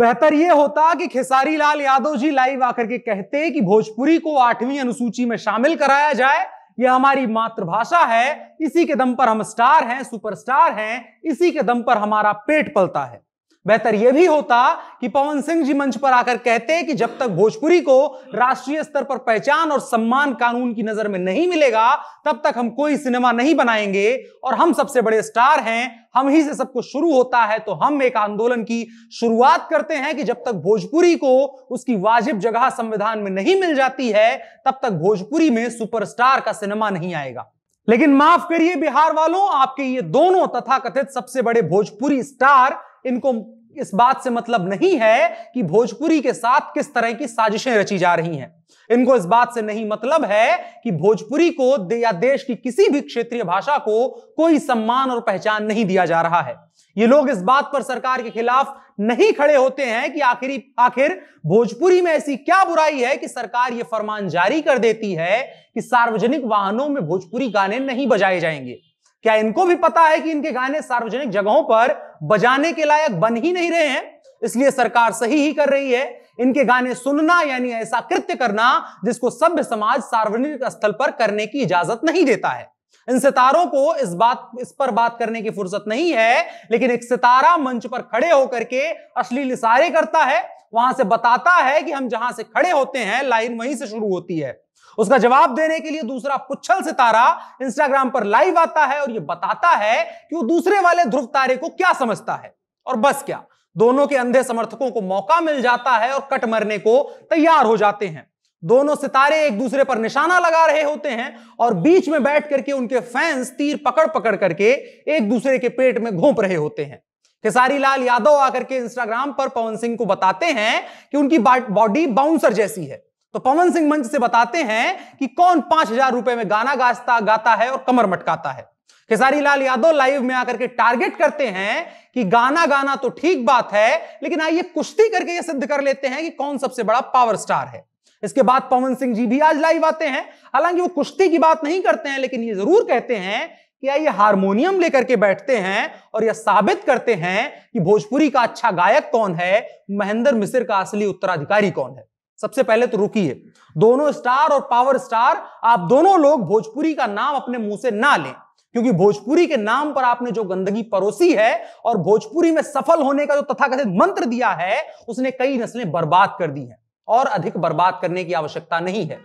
बेहतर यह होता कि खेसारी लाल यादव जी लाइव आकर के कहते कि भोजपुरी को आठवीं अनुसूची में शामिल कराया जाए यह हमारी मातृभाषा है इसी के दम पर हम स्टार हैं सुपरस्टार हैं इसी के दम पर हमारा पेट पलता है बेहतर यह भी होता कि पवन सिंह जी मंच पर आकर कहते कि जब तक भोजपुरी को राष्ट्रीय स्तर पर पहचान और सम्मान कानून की नजर में नहीं मिलेगा तब तक हम कोई सिनेमा नहीं बनाएंगे और हम सबसे बड़े स्टार हैं हम ही से सब कुछ शुरू होता है तो हम एक आंदोलन की शुरुआत करते हैं कि जब तक भोजपुरी को उसकी वाजिब जगह संविधान में नहीं मिल जाती है तब तक भोजपुरी में सुपरस्टार का सिनेमा नहीं आएगा लेकिन माफ करिए बिहार वालों आपके ये दोनों तथा कथित सबसे बड़े भोजपुरी स्टार इनको इस बात से मतलब नहीं है कि भोजपुरी के साथ किस तरह की साजिशें रची जा रही हैं इनको इस बात से नहीं मतलब है कि भोजपुरी को दे या देश की किसी भी क्षेत्रीय भाषा को कोई सम्मान और पहचान नहीं दिया जा रहा है ये लोग इस बात पर सरकार के खिलाफ नहीं खड़े होते हैं कि आखिरी आखिर भोजपुरी में ऐसी क्या बुराई है कि सरकार ये फरमान जारी कर देती है कि सार्वजनिक वाहनों में भोजपुरी गाने नहीं बजाए जाएंगे क्या इनको भी पता है कि इनके गाने सार्वजनिक जगहों पर बजाने के लायक बन ही नहीं रहे हैं इसलिए सरकार सही ही कर रही है इनके गाने सुनना यानी ऐसा कृत्य करना जिसको सभ्य समाज सार्वजनिक स्थल पर करने की इजाजत नहीं देता है इन सितारों को इस बात इस पर बात करने की फुर्सत नहीं है लेकिन एक सितारा मंच पर खड़े होकर के अश्लील इशारे करता है वहां से बताता है कि हम जहां से खड़े होते हैं लाइन वहीं से शुरू होती है उसका जवाब देने के लिए दूसरा पुच्छल सितारा इंस्टाग्राम पर लाइव आता है और यह बताता है कि वो दूसरे वाले ध्रुव तारे को क्या समझता है और बस क्या दोनों के अंधे समर्थकों को मौका मिल जाता है और कट मरने को तैयार हो जाते हैं दोनों सितारे एक दूसरे पर निशाना लगा रहे होते हैं और बीच में बैठ करके उनके फैंस तीर पकड़ पकड़ करके एक दूसरे के पेट में घोंप रहे होते हैं खेसारी लाल यादव आकर के इंस्टाग्राम पर पवन सिंह को बताते हैं कि उनकी बॉडी बाउंसर जैसी है तो पवन सिंह मंच से बताते हैं कि कौन पांच हजार रुपए में गाना गाता गाता है और कमर मटकाता है खेसारी लाल यादव लाइव में आकर के टारगेट करते हैं कि गाना गाना तो ठीक बात है लेकिन आइए कुश्ती करके ये सिद्ध कर लेते हैं कि कौन सबसे बड़ा पावर स्टार है इसके बाद पवन सिंह जी भी आज लाइव आते हैं हालांकि वो कुश्ती की बात नहीं करते हैं लेकिन ये जरूर कहते हैं कि आइए हारमोनियम लेकर के बैठते हैं और यह साबित करते हैं कि भोजपुरी का अच्छा गायक कौन है महेंद्र मिश्र का असली उत्तराधिकारी कौन है सबसे पहले तो रुकी है दोनों स्टार और पावर स्टार आप दोनों लोग भोजपुरी का नाम अपने मुंह से ना लें क्योंकि भोजपुरी के नाम पर आपने जो गंदगी परोसी है और भोजपुरी में सफल होने का जो तथाकथित मंत्र दिया है उसने कई नस्लें बर्बाद कर दी हैं और अधिक बर्बाद करने की आवश्यकता नहीं है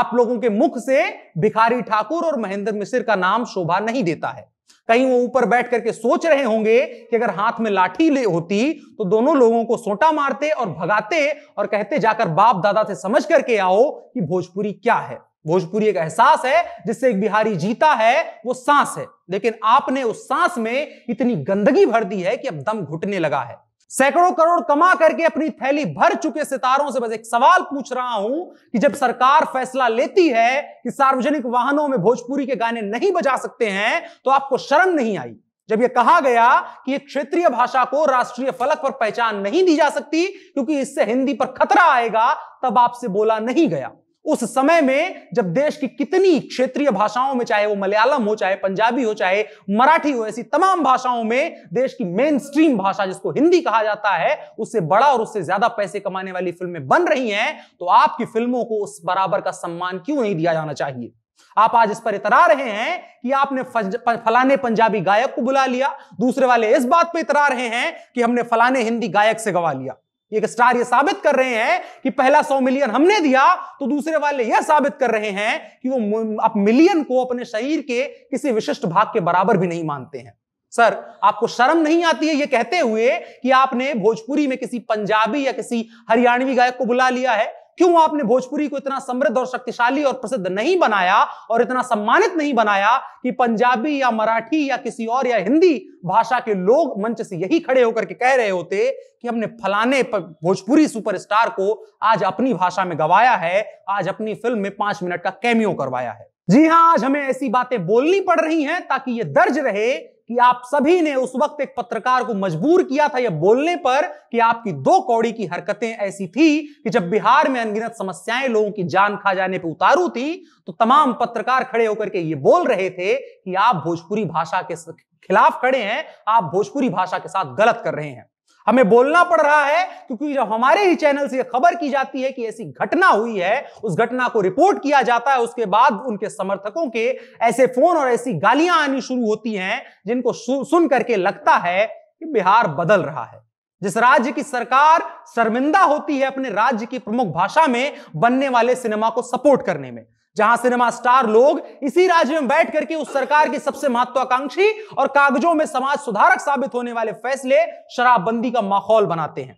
आप लोगों के मुख से भिखारी ठाकुर और महेंद्र मिश्र का नाम शोभा नहीं देता है कहीं वो ऊपर बैठ करके सोच रहे होंगे कि अगर हाथ में लाठी ले होती तो दोनों लोगों को सोटा मारते और भगाते और कहते जाकर बाप दादा से समझ करके आओ कि भोजपुरी क्या है भोजपुरी एक एहसास है जिससे एक बिहारी जीता है वो सांस है लेकिन आपने उस सांस में इतनी गंदगी भर दी है कि अब दम घुटने लगा है सैकड़ों करोड़ कमा करके अपनी थैली भर चुके सितारों से बस एक सवाल पूछ रहा हूं कि जब सरकार फैसला लेती है कि सार्वजनिक वाहनों में भोजपुरी के गाने नहीं बजा सकते हैं तो आपको शर्म नहीं आई जब यह कहा गया कि क्षेत्रीय भाषा को राष्ट्रीय फलक पर पहचान नहीं दी जा सकती क्योंकि इससे हिंदी पर खतरा आएगा तब आपसे बोला नहीं गया उस समय में जब देश की कितनी क्षेत्रीय भाषाओं में चाहे वो मलयालम हो चाहे पंजाबी हो चाहे मराठी हो ऐसी तमाम भाषाओं में देश की मेन स्ट्रीम भाषा जिसको हिंदी कहा जाता है उससे बड़ा और उससे ज्यादा पैसे कमाने वाली फिल्में बन रही हैं तो आपकी फिल्मों को उस बराबर का सम्मान क्यों नहीं दिया जाना चाहिए आप आज इस पर इतरा रहे हैं कि आपने फलाने पंजाबी गायक को बुला लिया दूसरे वाले इस बात पर इतरा रहे हैं कि हमने फलाने हिंदी गायक से गवा लिया एक स्टार ये साबित कर रहे हैं कि पहला सौ मिलियन हमने दिया तो दूसरे वाले यह साबित कर रहे हैं कि वो आप मिलियन को अपने शरीर के किसी विशिष्ट भाग के बराबर भी नहीं मानते हैं सर आपको शर्म नहीं आती है ये कहते हुए कि आपने भोजपुरी में किसी पंजाबी या किसी हरियाणवी गायक को बुला लिया है क्यों आपने भोजपुरी को इतना समृद्ध और शक्तिशाली और प्रसिद्ध नहीं बनाया और इतना सम्मानित नहीं बनाया कि पंजाबी या मराठी या किसी और या हिंदी भाषा के लोग मंच से यही खड़े होकर के कह रहे होते कि हमने फलाने भोजपुरी सुपरस्टार को आज अपनी भाषा में गवाया है आज अपनी फिल्म में पांच मिनट का कैमियो करवाया है जी हाँ आज हमें ऐसी बातें बोलनी पड़ रही हैं ताकि ये दर्ज रहे कि आप सभी ने उस वक्त एक पत्रकार को मजबूर किया था यह बोलने पर कि आपकी दो कौड़ी की हरकतें ऐसी थी कि जब बिहार में अनगिनत समस्याएं लोगों की जान खा जाने पर उतारू थी तो तमाम पत्रकार खड़े होकर के ये बोल रहे थे कि आप भोजपुरी भाषा के खिलाफ खड़े हैं आप भोजपुरी भाषा के साथ गलत कर रहे हैं हमें बोलना पड़ रहा है क्योंकि जब हमारे ही चैनल से खबर की जाती है कि ऐसी घटना हुई है उस घटना को रिपोर्ट किया जाता है उसके बाद उनके समर्थकों के ऐसे फोन और ऐसी गालियां आनी शुरू होती हैं जिनको सुन करके लगता है कि बिहार बदल रहा है जिस राज्य की सरकार शर्मिंदा होती है अपने राज्य की प्रमुख भाषा में बनने वाले सिनेमा को सपोर्ट करने में जहां सिनेमा स्टार लोग इसी राज्य में बैठ करके उस सरकार की सबसे महत्वाकांक्षी और कागजों में समाज सुधारक साबित होने वाले फैसले शराबबंदी का माहौल बनाते हैं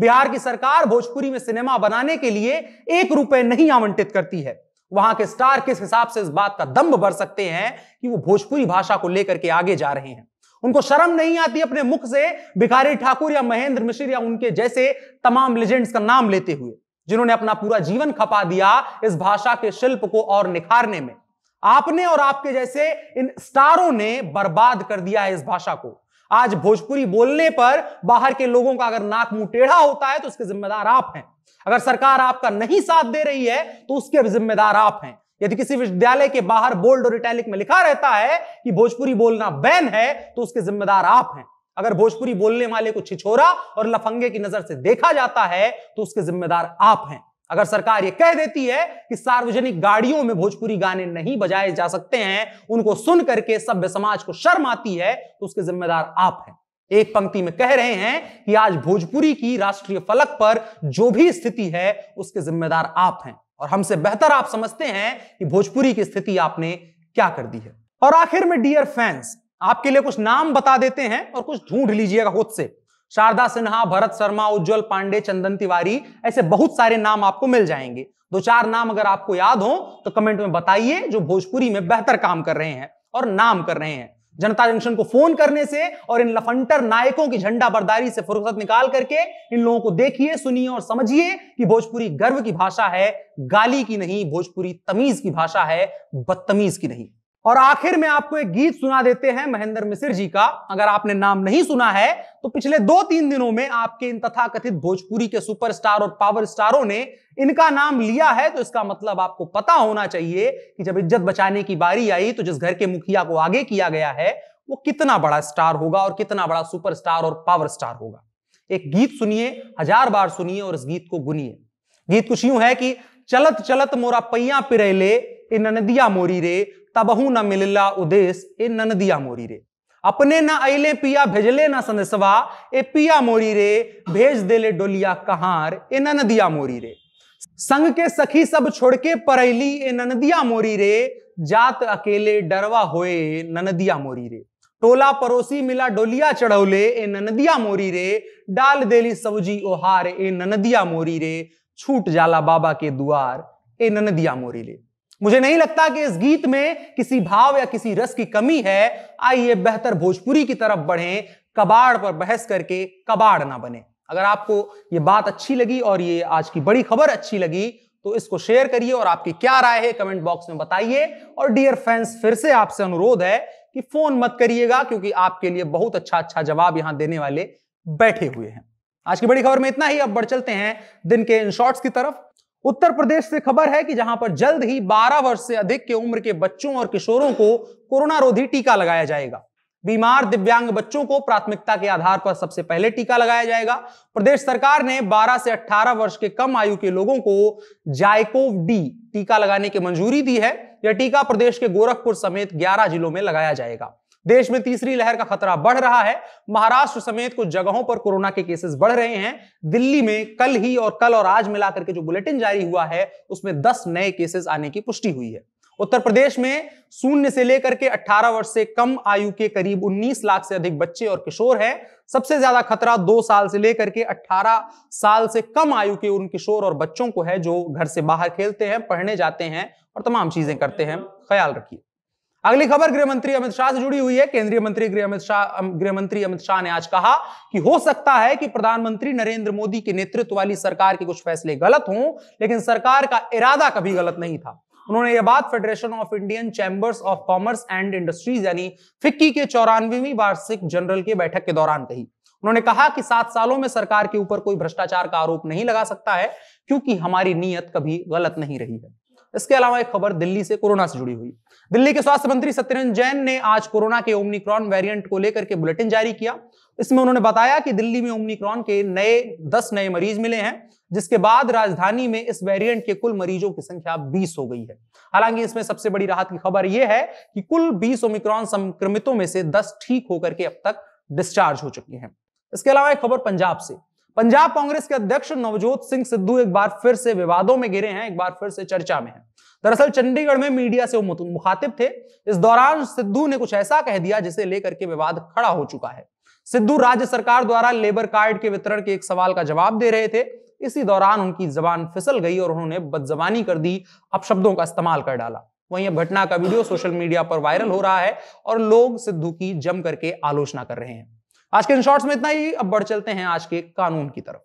बिहार की सरकार भोजपुरी में सिनेमा बनाने के लिए एक रुपए नहीं आवंटित करती है वहां के स्टार किस हिसाब से इस बात का दम्भ भर सकते हैं कि वो भोजपुरी भाषा को लेकर के आगे जा रहे हैं उनको शर्म नहीं आती अपने मुख से भिखारी ठाकुर या महेंद्र मिश्र या उनके जैसे तमाम लेजेंड्स का नाम लेते हुए जिन्होंने अपना पूरा जीवन खपा दिया इस भाषा के शिल्प को और निखारने में आपने और आपके जैसे इन स्टारों ने बर्बाद कर दिया है इस भाषा को आज भोजपुरी बोलने पर बाहर के लोगों का अगर नाक मुंह टेढ़ा होता है तो उसके जिम्मेदार आप हैं अगर सरकार आपका नहीं साथ दे रही है तो उसके जिम्मेदार आप हैं यदि किसी विश्वविद्यालय के बाहर बोल्ड और इटैलिक में लिखा रहता है कि भोजपुरी बोलना बैन है तो उसके जिम्मेदार आप हैं अगर भोजपुरी बोलने वाले को छिछोरा और लफंगे की नजर से देखा जाता है तो उसके जिम्मेदार आप हैं अगर सरकार ये कह देती है कि सार्वजनिक गाड़ियों में भोजपुरी गाने नहीं बजाए जा सकते हैं उनको सुन करके सभ्य समाज को शर्म आती है तो उसके जिम्मेदार आप हैं एक पंक्ति में कह रहे हैं कि आज भोजपुरी की राष्ट्रीय फलक पर जो भी स्थिति है उसके जिम्मेदार आप हैं और हमसे बेहतर आप समझते हैं कि भोजपुरी की स्थिति आपने क्या कर दी है और आखिर में डियर फैंस आपके लिए कुछ नाम बता देते हैं और कुछ ढूंढ लीजिएगा खुद से शारदा सिन्हा भरत शर्मा उज्जवल पांडे चंदन तिवारी ऐसे बहुत सारे नाम आपको मिल जाएंगे दो चार नाम अगर आपको याद हो तो कमेंट में बताइए जो भोजपुरी में बेहतर काम कर रहे हैं और नाम कर रहे हैं जनता जंक्शन को फोन करने से और इन लफंटर नायकों की झंडा बर्दारी से फुर्सत निकाल करके इन लोगों को देखिए सुनिए और समझिए कि भोजपुरी गर्व की भाषा है गाली की नहीं भोजपुरी तमीज की भाषा है बदतमीज की नहीं और आखिर में आपको एक गीत सुना देते हैं महेंद्र मिश्र जी का अगर आपने नाम नहीं सुना है तो पिछले दो तीन दिनों में आपके इन तथाकथित भोजपुरी के सुपरस्टार और पावर स्टारों ने इनका नाम लिया है तो इसका मतलब आपको पता होना चाहिए कि जब इज्जत बचाने की बारी आई तो जिस घर के मुखिया को आगे किया गया है वो कितना बड़ा स्टार होगा और कितना बड़ा सुपरस्टार और पावर स्टार होगा एक गीत सुनिए हजार बार सुनिए और इस गीत को गुनिए गीत कुछ यूं है कि चलत चलत मोरा पैया पिरेले इन ननदिया मोरी रे तबहू न मिलला उदेश ए ननदिया मोरी रे अपने न अले पिया भेजले न संदेशवा ए पिया मोरी रे भेज देले डोलिया कहार ए ननदिया मोरी रे संग के सखी सब छोड़ के परैली ए ननदिया मोरी रे जात अकेले डरवा होए ननदिया मोरी रे टोला पड़ोसी मिला डोलिया चढ़ौले ए ननदिया मोरी रे डाल देली सब्जी ओहार ए ननदिया मोरी रे छूट जाला बाबा के द्वार ए ननदिया मोरी रे मुझे नहीं लगता कि इस गीत में किसी भाव या किसी रस की कमी है आइए बेहतर भोजपुरी की तरफ बढ़ें कबाड़ पर बहस करके कबाड़ ना बने अगर आपको ये बात अच्छी लगी और ये आज की बड़ी खबर अच्छी लगी तो इसको शेयर करिए और आपकी क्या राय है कमेंट बॉक्स में बताइए और डियर फैंस फिर से आपसे अनुरोध है कि फोन मत करिएगा क्योंकि आपके लिए बहुत अच्छा अच्छा जवाब यहां देने वाले बैठे हुए हैं आज की बड़ी खबर में इतना ही अब बढ़ चलते हैं दिन के इन शॉर्ट्स की तरफ उत्तर प्रदेश से खबर है कि जहां पर जल्द ही 12 वर्ष से अधिक के उम्र के बच्चों और किशोरों को कोरोना रोधी टीका लगाया जाएगा बीमार दिव्यांग बच्चों को प्राथमिकता के आधार पर सबसे पहले टीका लगाया जाएगा प्रदेश सरकार ने 12 से 18 वर्ष के कम आयु के लोगों को जायकोव डी टीका लगाने की मंजूरी दी है यह टीका प्रदेश के गोरखपुर समेत 11 जिलों में लगाया जाएगा देश में तीसरी लहर का खतरा बढ़ रहा है महाराष्ट्र समेत कुछ जगहों पर कोरोना के केसेस बढ़ रहे हैं दिल्ली में कल ही और कल और आज मिलाकर के जो बुलेटिन जारी हुआ है उसमें दस नए केसेस आने की पुष्टि हुई है उत्तर प्रदेश में शून्य से लेकर के 18 वर्ष से कम आयु के करीब 19 लाख से अधिक बच्चे और किशोर हैं सबसे ज्यादा खतरा दो साल से लेकर के 18 साल से कम आयु के उन किशोर और बच्चों को है जो घर से बाहर खेलते हैं पढ़ने जाते हैं और तमाम चीजें करते हैं ख्याल रखिए अगली खबर गृह मंत्री अमित शाह से जुड़ी हुई है केंद्रीय मंत्री गृह अमित शाह गृह मंत्री अमित शाह ने आज कहा कि हो सकता है कि प्रधानमंत्री नरेंद्र मोदी के नेतृत्व वाली सरकार के कुछ फैसले गलत हों लेकिन सरकार का इरादा कभी गलत नहीं था उन्होंने यह बात Federation of Indian Chambers of Commerce and Industries यानी फिक्की के चौरानवेवीं वार्षिक जनरल की बैठक के दौरान कही उन्होंने कहा कि सात सालों में सरकार के ऊपर कोई भ्रष्टाचार का आरोप नहीं लगा सकता है क्योंकि हमारी नीयत कभी गलत नहीं रही है इसके अलावा एक खबर दिल्ली से कोरोना से जुड़ी हुई दिल्ली के स्वास्थ्य मंत्री सत्यरंजन जैन ने आज कोरोना के ओमनिक्रॉन वेरिएंट को लेकर के बुलेटिन जारी किया इसमें उन्होंने बताया कि दिल्ली में ओमनिक्रॉन के नए दस नए मरीज मिले हैं जिसके बाद राजधानी में इस वेरिएंट के कुल मरीजों की संख्या 20 हो गई है हालांकि इसमें सबसे बड़ी राहत की खबर यह है कि कुल बीस ओमिक्रॉन संक्रमितों में से दस ठीक होकर के अब तक डिस्चार्ज हो चुके हैं इसके अलावा एक खबर पंजाब से पंजाब कांग्रेस के अध्यक्ष नवजोत सिंह सिद्धू एक बार फिर से विवादों में गिरे हैं एक बार फिर से चर्चा में है दरअसल चंडीगढ़ में मीडिया से वो मुखातिब थे इस दौरान सिद्धू ने कुछ ऐसा कह दिया जिसे लेकर के विवाद खड़ा हो चुका है सिद्धू राज्य सरकार द्वारा लेबर कार्ड के वितरण के एक सवाल का जवाब दे रहे थे इसी दौरान उनकी जबान फिसल गई और उन्होंने बदजबानी कर दी अपशब्दों का इस्तेमाल कर डाला वहीं अब घटना का वीडियो सोशल मीडिया पर वायरल हो रहा है और लोग सिद्धू की जम करके आलोचना कर रहे हैं आज के इन शॉर्ट्स में इतना ही अब बढ़ चलते हैं आज के कानून की तरफ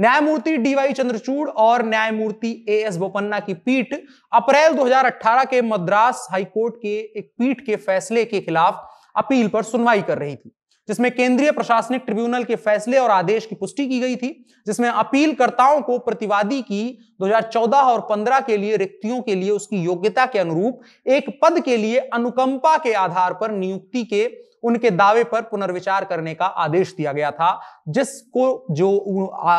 न्यायमूर्ति डीवाई चंद्रचूड़ और न्यायमूर्ति ए एस बोपन्ना की पीठ अप्रैल 2018 के मद्रास हाईकोर्ट के एक पीठ के फैसले के खिलाफ अपील पर सुनवाई कर रही थी जिसमें केंद्रीय प्रशासनिक ट्रिब्यूनल के फैसले और आदेश की पुष्टि की गई थी जिसमें अपीलकर्ताओं को प्रतिवादी की 2014 और 15 के लिए रिक्तियों के लिए उसकी योग्यता के अनुरूप एक पद के लिए अनुकंपा के आधार पर नियुक्ति के उनके दावे पर पुनर्विचार करने का आदेश दिया गया था जिसको जो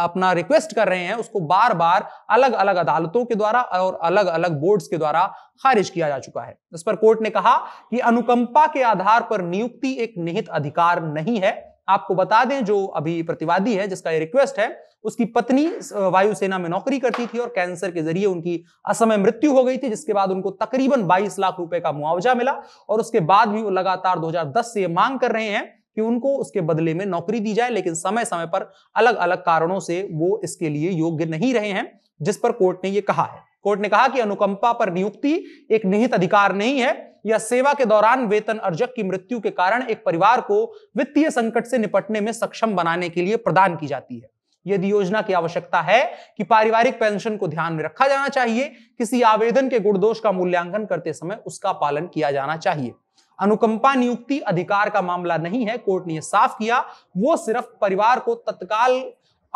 अपना रिक्वेस्ट कर रहे हैं उसको बार बार अलग अलग अदालतों के द्वारा और अलग अलग बोर्ड्स के द्वारा खारिज किया जा चुका है इस पर कोर्ट ने कहा कि अनुकंपा के आधार पर नियुक्ति एक निहित अधिकार नहीं है आपको बता दें जो अभी प्रतिवादी है जिसका ये रिक्वेस्ट है उसकी पत्नी वायुसेना में नौकरी करती थी और कैंसर के जरिए उनकी असमय मृत्यु हो गई थी जिसके बाद उनको तकरीबन 22 लाख रुपए का मुआवजा मिला और उसके बाद भी वो लगातार 2010 से ये मांग कर रहे हैं कि उनको उसके बदले में नौकरी दी जाए लेकिन समय समय पर अलग अलग कारणों से वो इसके लिए योग्य नहीं रहे हैं जिस पर कोर्ट ने यह कहा है कोर्ट ने कहा कि अनुकंपा पर नियुक्ति एक निहित अधिकार नहीं है या सेवा के दौरान वेतन अर्जक की मृत्यु के कारण एक परिवार को वित्तीय संकट से निपटने में सक्षम बनाने के लिए प्रदान की जाती है यदि योजना की आवश्यकता है कि पारिवारिक पेंशन को ध्यान में रखा जाना चाहिए किसी आवेदन के गुणदोष का मूल्यांकन करते समय उसका पालन किया जाना चाहिए अनुकंपा नियुक्ति अधिकार का मामला नहीं है कोर्ट ने यह साफ किया वो सिर्फ परिवार को तत्काल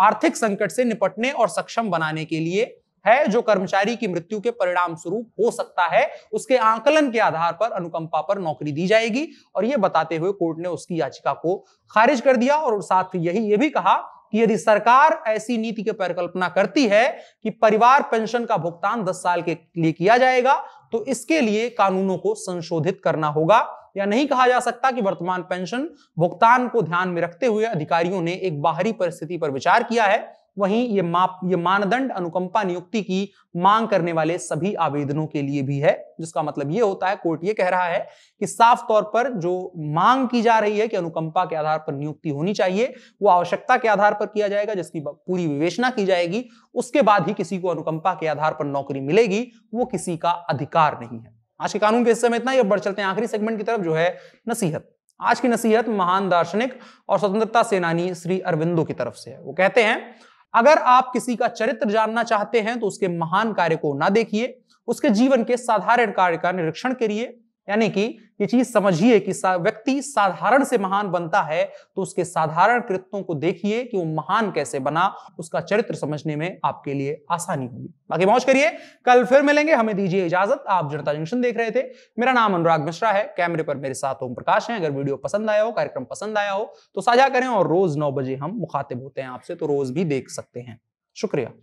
आर्थिक संकट से निपटने और सक्षम बनाने के लिए है जो कर्मचारी की मृत्यु के परिणाम स्वरूप हो सकता है उसके आकलन के आधार पर अनुकंपा पर नौकरी दी जाएगी और यह बताते हुए कोर्ट ने उसकी याचिका को खारिज कर दिया और साथ यही ये भी कहा कि यदि सरकार ऐसी नीति की परिकल्पना करती है कि परिवार पेंशन का भुगतान 10 साल के लिए किया जाएगा तो इसके लिए कानूनों को संशोधित करना होगा या नहीं कहा जा सकता कि वर्तमान पेंशन भुगतान को ध्यान में रखते हुए अधिकारियों ने एक बाहरी परिस्थिति पर विचार किया है वहीं ये माप ये मानदंड अनुकंपा नियुक्ति की मांग करने वाले सभी आवेदनों के लिए भी है जिसका मतलब ये होता है कोर्ट ये कह रहा है कि साफ तौर पर जो मांग की जा रही है कि अनुकंपा के आधार पर नियुक्ति होनी चाहिए वो आवश्यकता के आधार पर किया जाएगा जिसकी पूरी विवेचना की जाएगी उसके बाद ही किसी को अनुकंपा के आधार पर नौकरी मिलेगी वो किसी का अधिकार नहीं है आज के कानून के हिस्से में इतना ही बढ़ चलते हैं आखिरी सेगमेंट की तरफ जो है नसीहत आज की नसीहत महान दार्शनिक और स्वतंत्रता सेनानी श्री अरविंदो की तरफ से है वो कहते हैं अगर आप किसी का चरित्र जानना चाहते हैं तो उसके महान कार्य को ना देखिए उसके जीवन के साधारण कार्य का निरीक्षण करिए यानी कि ये चीज समझिए कि व्यक्ति साधारण से महान बनता है तो उसके साधारण कृत्यों को देखिए कि वो महान कैसे बना उसका चरित्र समझने में आपके लिए आसानी होगी बाकी मौज करिए कल फिर मिलेंगे हमें दीजिए इजाजत आप जनता जंक्शन देख रहे थे मेरा नाम अनुराग मिश्रा है कैमरे पर मेरे साथ ओम प्रकाश है अगर वीडियो पसंद आया हो कार्यक्रम पसंद आया हो तो साझा करें और रोज नौ बजे हम मुखातिब होते हैं आपसे तो रोज भी देख सकते हैं शुक्रिया